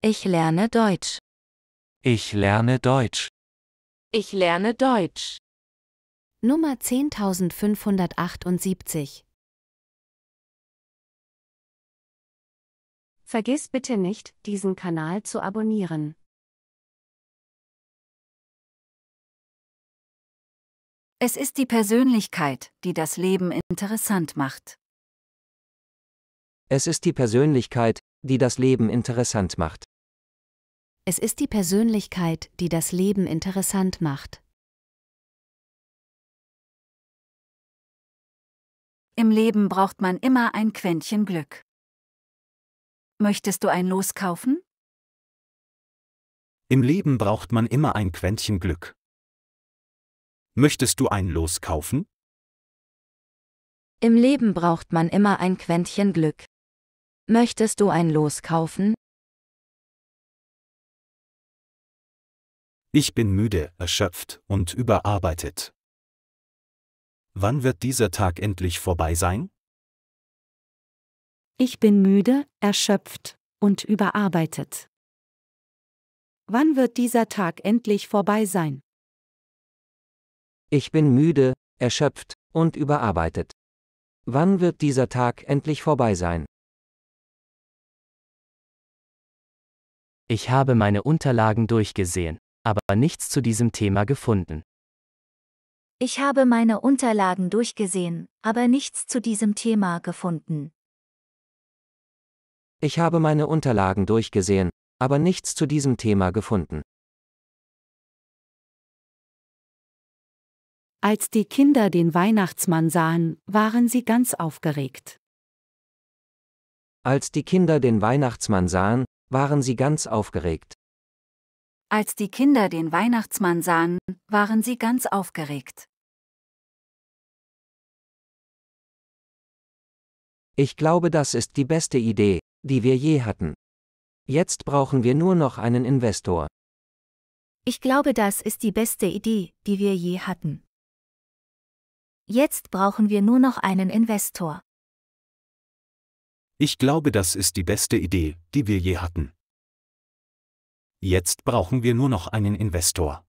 Ich lerne Deutsch. Ich lerne Deutsch. Ich lerne Deutsch. Nummer 10578. Vergiss bitte nicht, diesen Kanal zu abonnieren. Es ist die Persönlichkeit, die das Leben interessant macht. Es ist die Persönlichkeit, die das Leben interessant macht es ist die Persönlichkeit, die das Leben interessant macht. Im Leben braucht man immer ein Quäntchen Glück. Möchtest du ein Los kaufen? Im Leben braucht man immer ein Quäntchen Glück. Möchtest du ein Los kaufen? Im Leben braucht man immer ein Quäntchen Glück. Möchtest du ein Los kaufen? Ich bin müde, erschöpft und überarbeitet. Wann wird dieser Tag endlich vorbei sein? Ich bin müde, erschöpft und überarbeitet. Wann wird dieser Tag endlich vorbei sein? Ich bin müde, erschöpft und überarbeitet. Wann wird dieser Tag endlich vorbei sein? Ich habe meine Unterlagen durchgesehen aber nichts zu diesem Thema gefunden. Ich habe meine Unterlagen durchgesehen, aber nichts zu diesem Thema gefunden. Ich habe meine Unterlagen durchgesehen, aber nichts zu diesem Thema gefunden. Als die Kinder den Weihnachtsmann sahen, waren sie ganz aufgeregt. Als die Kinder den Weihnachtsmann sahen, waren sie ganz aufgeregt. Als die Kinder den Weihnachtsmann sahen, waren sie ganz aufgeregt. Ich glaube, das ist die beste Idee, die wir je hatten. Jetzt brauchen wir nur noch einen Investor. Ich glaube, das ist die beste Idee, die wir je hatten. Jetzt brauchen wir nur noch einen Investor. Ich glaube, das ist die beste Idee, die wir je hatten. Jetzt brauchen wir nur noch einen Investor.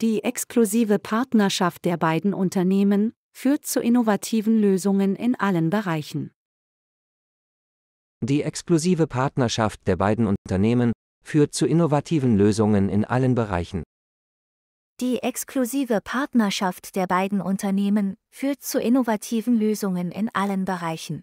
Die exklusive Partnerschaft der beiden Unternehmen führt zu innovativen Lösungen in allen Bereichen. Die exklusive Partnerschaft der beiden Unternehmen führt zu innovativen Lösungen in allen Bereichen. Die exklusive Partnerschaft der beiden Unternehmen führt zu innovativen Lösungen in allen Bereichen.